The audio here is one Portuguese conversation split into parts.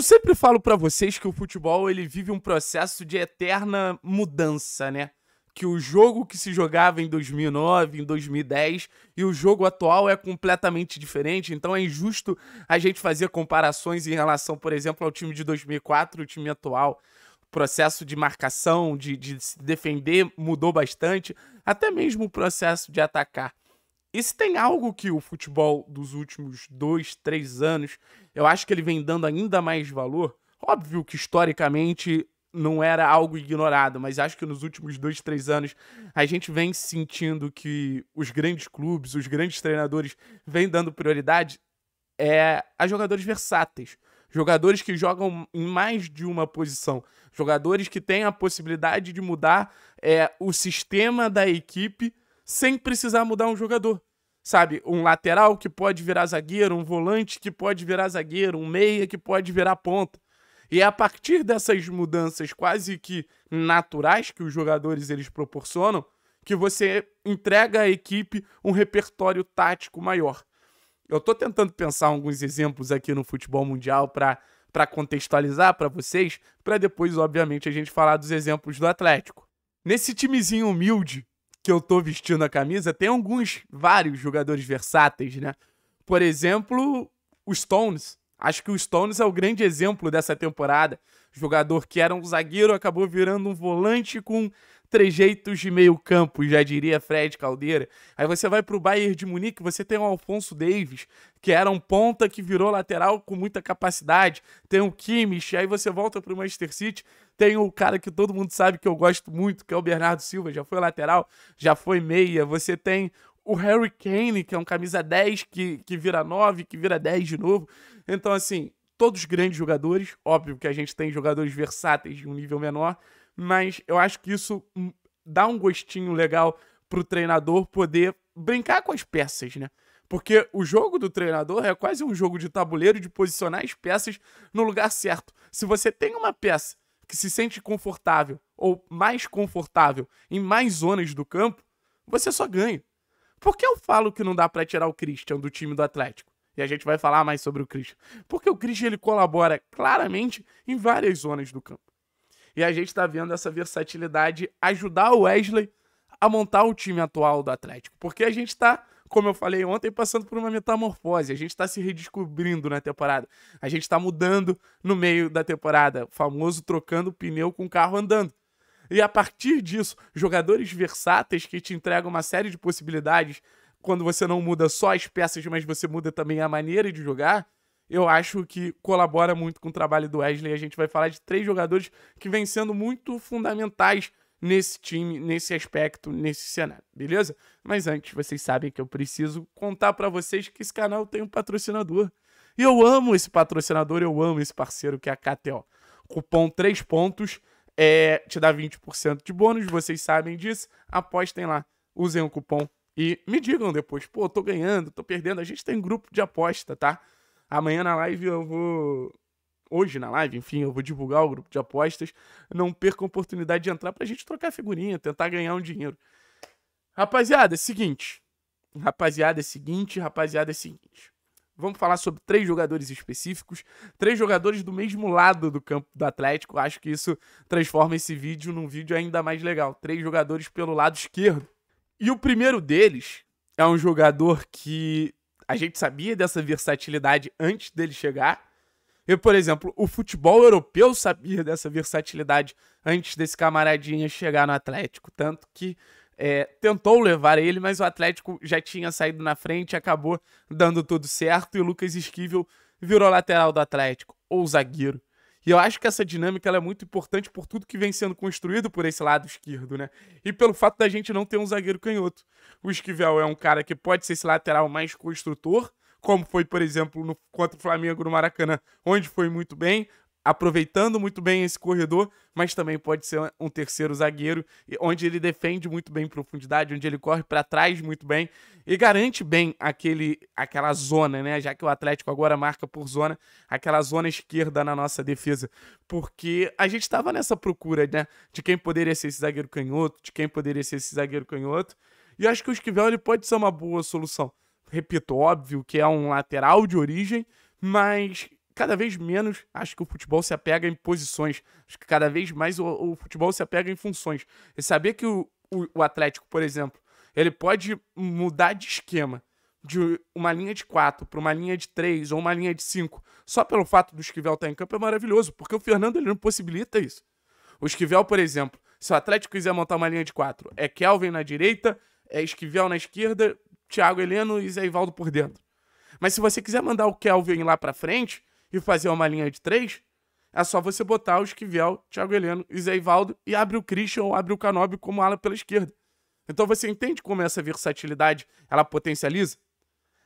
eu sempre falo para vocês que o futebol ele vive um processo de eterna mudança, né? Que o jogo que se jogava em 2009, em 2010 e o jogo atual é completamente diferente, então é injusto a gente fazer comparações em relação, por exemplo, ao time de 2004 o time atual. O processo de marcação, de, de se defender mudou bastante, até mesmo o processo de atacar. E se tem algo que o futebol dos últimos dois, três anos, eu acho que ele vem dando ainda mais valor. Óbvio que historicamente não era algo ignorado, mas acho que nos últimos dois, três anos a gente vem sentindo que os grandes clubes, os grandes treinadores vêm dando prioridade é, a jogadores versáteis. Jogadores que jogam em mais de uma posição. Jogadores que têm a possibilidade de mudar é, o sistema da equipe sem precisar mudar um jogador. Sabe, um lateral que pode virar zagueiro, um volante que pode virar zagueiro, um meia que pode virar ponta. E é a partir dessas mudanças quase que naturais que os jogadores eles proporcionam que você entrega à equipe um repertório tático maior. Eu estou tentando pensar alguns exemplos aqui no futebol mundial para contextualizar para vocês, para depois, obviamente, a gente falar dos exemplos do Atlético. Nesse timezinho humilde, que eu tô vestindo a camisa, tem alguns, vários jogadores versáteis, né? Por exemplo, o Stones. Acho que o Stones é o grande exemplo dessa temporada. Jogador que era um zagueiro, acabou virando um volante com trejeitos de meio campo, já diria Fred Caldeira. Aí você vai para o Bayern de Munique, você tem o Alfonso Davis, que era um ponta que virou lateral com muita capacidade, tem o Kimmich, aí você volta para o Manchester City, tem o cara que todo mundo sabe que eu gosto muito, que é o Bernardo Silva, já foi lateral, já foi meia, você tem o Harry Kane, que é um camisa 10 que, que vira 9, que vira 10 de novo. Então, assim, todos grandes jogadores. Óbvio que a gente tem jogadores versáteis de um nível menor, mas eu acho que isso hum, dá um gostinho legal pro treinador poder brincar com as peças, né? Porque o jogo do treinador é quase um jogo de tabuleiro de posicionar as peças no lugar certo. Se você tem uma peça que se sente confortável ou mais confortável em mais zonas do campo, você só ganha. Por que eu falo que não dá para tirar o Christian do time do Atlético? E a gente vai falar mais sobre o Christian. Porque o Christian ele colabora claramente em várias zonas do campo. E a gente está vendo essa versatilidade ajudar o Wesley a montar o time atual do Atlético. Porque a gente está como eu falei ontem, passando por uma metamorfose. A gente está se redescobrindo na temporada. A gente está mudando no meio da temporada. O famoso trocando pneu com o carro andando. E a partir disso, jogadores versáteis que te entregam uma série de possibilidades quando você não muda só as peças, mas você muda também a maneira de jogar eu acho que colabora muito com o trabalho do Wesley. A gente vai falar de três jogadores que vêm sendo muito fundamentais nesse time, nesse aspecto, nesse cenário, beleza? Mas antes, vocês sabem que eu preciso contar para vocês que esse canal tem um patrocinador. E eu amo esse patrocinador, eu amo esse parceiro que é a KTO. Cupom 3 pontos é, te dá 20% de bônus, vocês sabem disso. Apostem lá, usem o cupom e me digam depois, pô, tô ganhando, tô perdendo. A gente tem grupo de aposta, tá? Amanhã na live eu vou. Hoje na live, enfim, eu vou divulgar o grupo de apostas. Não perca a oportunidade de entrar pra gente trocar figurinha, tentar ganhar um dinheiro. Rapaziada, é seguinte. Rapaziada, é seguinte, rapaziada, é seguinte. Vamos falar sobre três jogadores específicos, três jogadores do mesmo lado do campo do Atlético. Acho que isso transforma esse vídeo num vídeo ainda mais legal. Três jogadores pelo lado esquerdo. E o primeiro deles é um jogador que a gente sabia dessa versatilidade antes dele chegar. E, por exemplo, o futebol europeu sabia dessa versatilidade antes desse camaradinha chegar no Atlético. Tanto que é, tentou levar ele, mas o Atlético já tinha saído na frente, acabou dando tudo certo e o Lucas Esquivel virou lateral do Atlético, ou zagueiro. E eu acho que essa dinâmica é muito importante por tudo que vem sendo construído por esse lado esquerdo, né? E pelo fato da gente não ter um zagueiro canhoto. O Esquivel é um cara que pode ser esse lateral mais construtor, como foi, por exemplo, no, contra o Flamengo no Maracanã, onde foi muito bem, aproveitando muito bem esse corredor, mas também pode ser um terceiro zagueiro, onde ele defende muito bem em profundidade, onde ele corre para trás muito bem e garante bem aquele, aquela zona, né? Já que o Atlético agora marca por zona, aquela zona esquerda na nossa defesa, porque a gente estava nessa procura, né? De quem poderia ser esse zagueiro canhoto, de quem poderia ser esse zagueiro canhoto, e acho que o Esquivel ele pode ser uma boa solução. Repito, óbvio que é um lateral de origem, mas cada vez menos acho que o futebol se apega em posições. Acho que cada vez mais o, o futebol se apega em funções. E saber que o, o, o, Atlético, por exemplo, ele pode mudar de esquema de uma linha de quatro para uma linha de três ou uma linha de cinco só pelo fato do Esquivel estar tá em campo é maravilhoso, porque o Fernando ele não possibilita isso. O Esquivel, por exemplo, se o Atlético quiser montar uma linha de quatro, é Kelvin na direita, é Esquivel na esquerda, Thiago Heleno e Zé Ivaldo por dentro. Mas se você quiser mandar o Kelvin lá para frente, e fazer uma linha de três, é só você botar o Esquivel, Thiago Heleno e Zé Ivaldo e abre o Christian ou abre o Canobi como ala pela esquerda. Então você entende como essa versatilidade ela potencializa?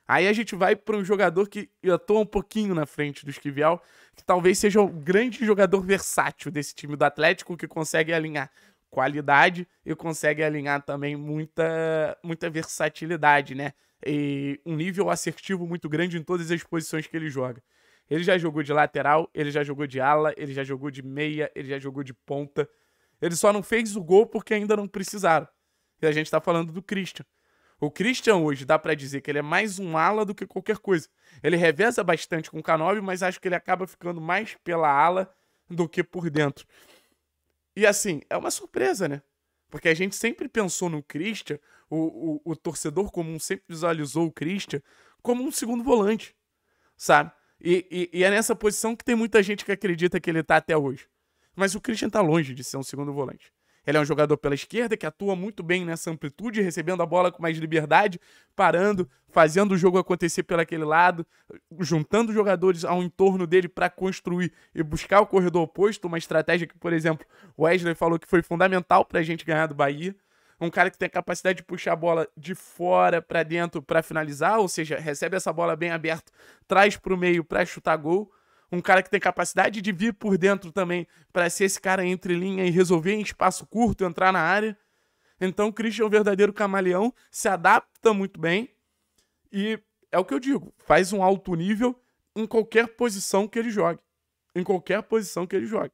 Aí a gente vai para um jogador que atua um pouquinho na frente do Esquivel, que talvez seja o grande jogador versátil desse time do Atlético, que consegue alinhar qualidade e consegue alinhar também muita, muita versatilidade, né? E um nível assertivo muito grande em todas as posições que ele joga. Ele já jogou de lateral, ele já jogou de ala, ele já jogou de meia, ele já jogou de ponta. Ele só não fez o gol porque ainda não precisaram. E a gente tá falando do Christian. O Christian hoje dá para dizer que ele é mais um ala do que qualquer coisa. Ele reveza bastante com o Canobi, mas acho que ele acaba ficando mais pela ala do que por dentro. E assim, é uma surpresa, né? Porque a gente sempre pensou no Christian, o, o, o torcedor comum sempre visualizou o Christian como um segundo volante, sabe? E, e, e, é nessa posição que tem muita gente que acredita que ele tá até hoje. Mas o Christian tá longe de ser um segundo volante. Ele é um jogador pela esquerda que atua muito bem nessa amplitude, recebendo a bola com mais liberdade, parando, fazendo o jogo acontecer pelaquele lado, juntando jogadores ao entorno dele para construir e buscar o corredor oposto, uma estratégia que, por exemplo, Wesley falou que foi fundamental para a gente ganhar do Bahia um cara que tem a capacidade de puxar a bola de fora para dentro para finalizar, ou seja, recebe essa bola bem aberta, traz para o meio para chutar gol. Um cara que tem capacidade de vir por dentro também para ser esse cara entre linha e resolver em espaço curto, entrar na área. Então, o Christian é um verdadeiro camaleão, se adapta muito bem e é o que eu digo, faz um alto nível em qualquer posição que ele jogue. Em qualquer posição que ele jogue.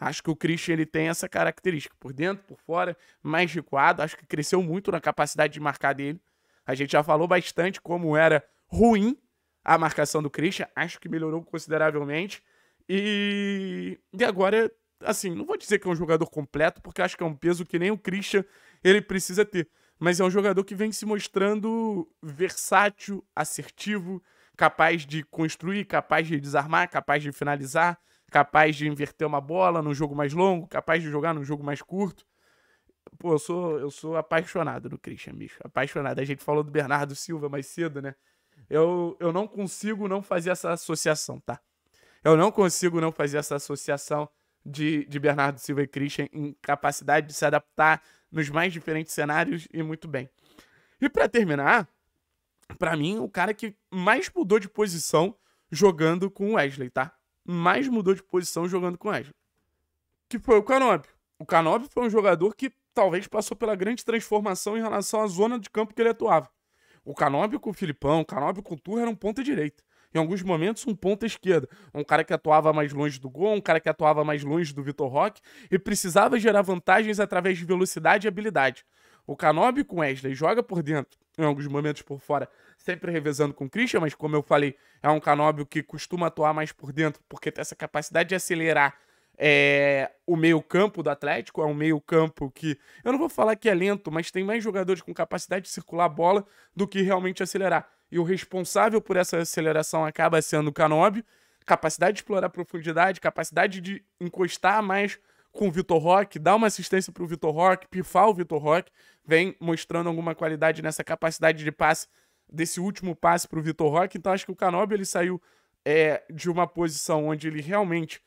Acho que o Christian ele tem essa característica, por dentro, por fora, mais recuado. Acho que cresceu muito na capacidade de marcar dele. A gente já falou bastante como era ruim a marcação do Christian, acho que melhorou consideravelmente. E, e agora, assim, não vou dizer que é um jogador completo, porque acho que é um peso que nem o Christian ele precisa ter. Mas é um jogador que vem se mostrando versátil, assertivo, capaz de construir, capaz de desarmar, capaz de finalizar, capaz de inverter uma bola num jogo mais longo, capaz de jogar num jogo mais curto. Pô, eu sou, eu sou apaixonado no Christian, bicho. Apaixonado. A gente falou do Bernardo Silva mais cedo, né? Eu, eu não consigo não fazer essa associação, tá? Eu não consigo não fazer essa associação de, de Bernardo Silva e Christian em capacidade de se adaptar nos mais diferentes cenários e muito bem. E para terminar, para mim, o cara que mais mudou de posição jogando com o Wesley, tá? mais mudou de posição jogando com o Que foi o Canobi. O Canobi foi um jogador que talvez passou pela grande transformação em relação à zona de campo que ele atuava. O Canobi com o Filipão, o Canobi com o Turra era um ponta direita. Em alguns momentos, um ponta esquerda. Um cara que atuava mais longe do gol, um cara que atuava mais longe do Vitor Roque e precisava gerar vantagens através de velocidade e habilidade. O Canobi com Wesley joga por dentro, em alguns momentos por fora, sempre revezando com o Christian, mas como eu falei, é um Canóbio que costuma atuar mais por dentro, porque tem essa capacidade de acelerar é, o meio-campo do Atlético, é um meio-campo que eu não vou falar que é lento, mas tem mais jogadores com capacidade de circular a bola do que realmente acelerar. E o responsável por essa aceleração acaba sendo o Canóbio, capacidade de explorar profundidade, capacidade de encostar mais com o Vitor Roque, dar uma assistência para o Vitor Roque, pifar o Vitor Roque, vem mostrando alguma qualidade nessa capacidade de passe, desse último passe para o Vitor Roque. Então acho que o Canobi ele saiu é, de uma posição onde ele realmente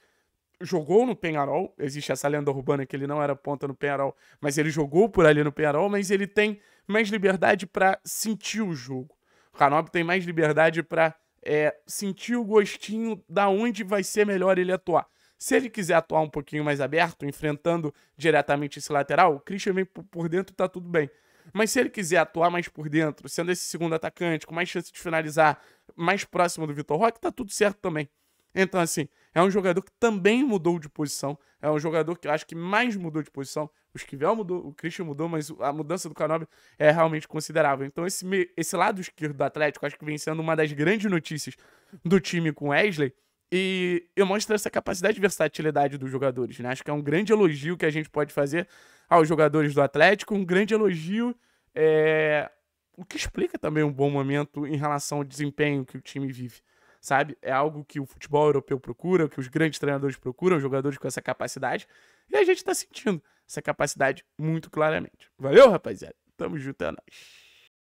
jogou no Penharol. Existe essa lenda urbana que ele não era ponta no Penharol, mas ele jogou por ali no Penharol, mas ele tem mais liberdade para sentir o jogo. O Canobi tem mais liberdade para é, sentir o gostinho da onde vai ser melhor ele atuar. Se ele quiser atuar um pouquinho mais aberto, enfrentando diretamente esse lateral, o Christian vem por dentro, tá tudo bem. Mas se ele quiser atuar mais por dentro, sendo esse segundo atacante, com mais chance de finalizar, mais próximo do Vitor Roque, tá tudo certo também. Então, assim, é um jogador que também mudou de posição. É um jogador que eu acho que mais mudou de posição. O Esquivel mudou, o Christian mudou, mas a mudança do Canobi é realmente considerável. Então, esse, esse lado esquerdo do Atlético, acho que vem sendo uma das grandes notícias do time com Wesley. E eu mostro essa capacidade de versatilidade dos jogadores, né? Acho que é um grande elogio que a gente pode fazer aos jogadores do Atlético, um grande elogio, é... o que explica também um bom momento em relação ao desempenho que o time vive, sabe? É algo que o futebol europeu procura, que os grandes treinadores procuram, jogadores com essa capacidade, e a gente tá sentindo essa capacidade muito claramente. Valeu, rapaziada? Tamo junto, é nóis.